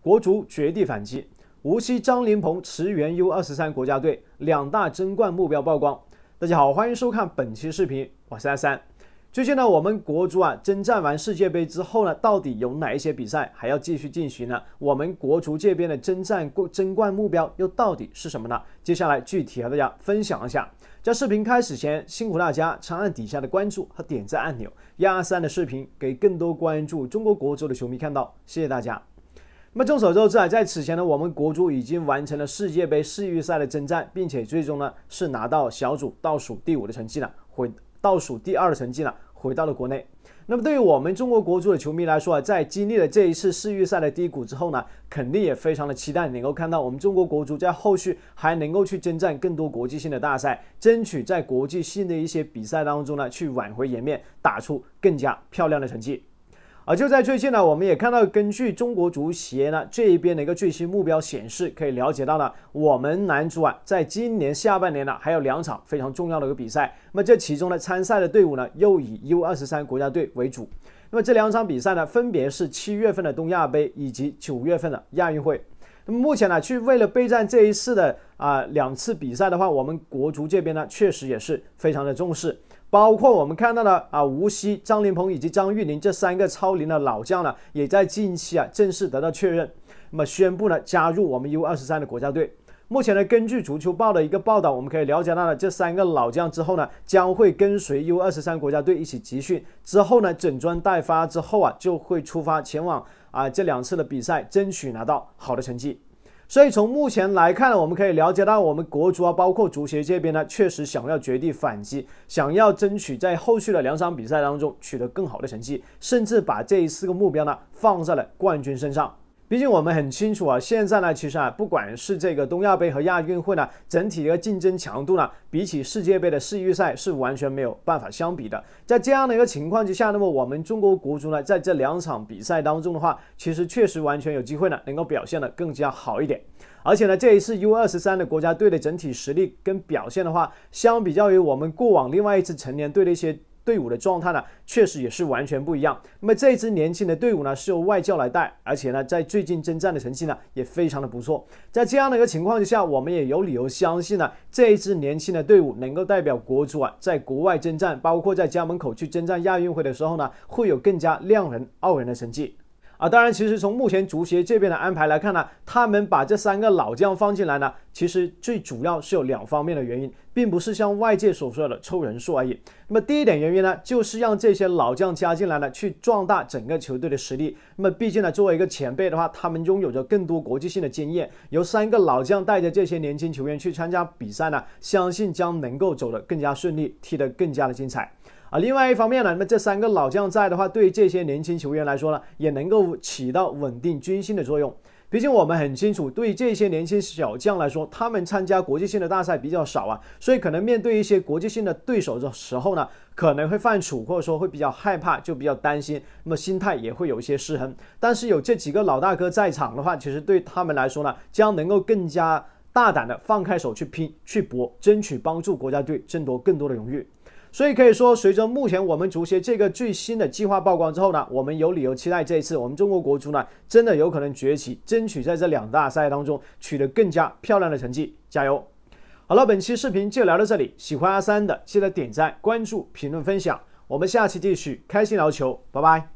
国足绝地反击，无锡张琳芃驰援 U 二十三国家队，两大争冠目标曝光。大家好，欢迎收看本期视频，我是阿三。最近呢，我们国足啊征战完世界杯之后呢，到底有哪一些比赛还要继续进行呢？我们国足这边的征战争冠目标又到底是什么呢？接下来具体和大家分享一下。在视频开始前，辛苦大家长按底下的关注和点赞按钮，亚三的视频给更多关注中国国足的球迷看到。谢谢大家。那么众所周知啊，在此前呢，我们国足已经完成了世界杯世预赛的征战，并且最终呢是拿到小组倒数第五的成绩了，回倒数第二的成绩了，回到了国内。那么对于我们中国国足的球迷来说啊，在经历了这一次世预赛的低谷之后呢，肯定也非常的期待能够看到我们中国国足在后续还能够去征战更多国际性的大赛，争取在国际性的一些比赛当中呢，去挽回颜面，打出更加漂亮的成绩。而就在最近呢，我们也看到，根据中国足协呢这一边的一个最新目标显示，可以了解到呢，我们男足啊，在今年下半年呢，还有两场非常重要的一个比赛。那么这其中呢，参赛的队伍呢，又以 U 二十三国家队为主。那么这两场比赛呢，分别是七月份的东亚杯以及九月份的亚运会。那么目前呢，去为了备战这一次的啊两次比赛的话，我们国足这边呢，确实也是非常的重视。包括我们看到的啊，无锡张林鹏以及张玉宁这三个超龄的老将呢，也在近期啊正式得到确认，那么宣布呢加入我们 U 二十三的国家队。目前呢，根据足球报的一个报道，我们可以了解到呢，这三个老将之后呢将会跟随 U 二十三国家队一起集训，之后呢整装待发之后啊就会出发前往啊这两次的比赛，争取拿到好的成绩。所以从目前来看呢，我们可以了解到，我们国足啊，包括足协这边呢，确实想要绝地反击，想要争取在后续的两场比赛当中取得更好的成绩，甚至把这四个目标呢放在了冠军身上。毕竟我们很清楚啊，现在呢，其实啊，不管是这个东亚杯和亚运会呢，整体一个竞争强度呢，比起世界杯的世预赛是完全没有办法相比的。在这样的一个情况之下，那么我们中国国足呢，在这两场比赛当中的话，其实确实完全有机会呢，能够表现的更加好一点。而且呢，这一次 U 二十三的国家队的整体实力跟表现的话，相比较于我们过往另外一次成年队的一些。队伍的状态呢，确实也是完全不一样。那么这支年轻的队伍呢，是由外教来带，而且呢，在最近征战的成绩呢，也非常的不错。在这样的一个情况之下，我们也有理由相信呢，这一支年轻的队伍能够代表国足啊，在国外征战，包括在家门口去征战亚运会的时候呢，会有更加亮人傲人的成绩。啊，当然，其实从目前足协这边的安排来看呢，他们把这三个老将放进来呢，其实最主要是有两方面的原因，并不是像外界所说的凑人数而已。那么第一点原因呢，就是让这些老将加进来呢，去壮大整个球队的实力。那么毕竟呢，作为一个前辈的话，他们拥有着更多国际性的经验。由三个老将带着这些年轻球员去参加比赛呢，相信将能够走得更加顺利，踢得更加的精彩。啊，另外一方面呢，那么这三个老将在的话，对于这些年轻球员来说呢，也能够起到稳定军心的作用。毕竟我们很清楚，对于这些年轻小将来说，他们参加国际性的大赛比较少啊，所以可能面对一些国际性的对手的时候呢，可能会犯怵，或者说会比较害怕，就比较担心，那么心态也会有一些失衡。但是有这几个老大哥在场的话，其实对他们来说呢，将能够更加大胆的放开手去拼、去搏，争取帮助国家队争夺更多的荣誉。所以可以说，随着目前我们足协这个最新的计划曝光之后呢，我们有理由期待这一次我们中国国足呢，真的有可能崛起，争取在这两大赛当中取得更加漂亮的成绩。加油！好了，本期视频就聊到这里，喜欢阿三的记得点赞、关注、评论、分享，我们下期继续开心聊球，拜拜。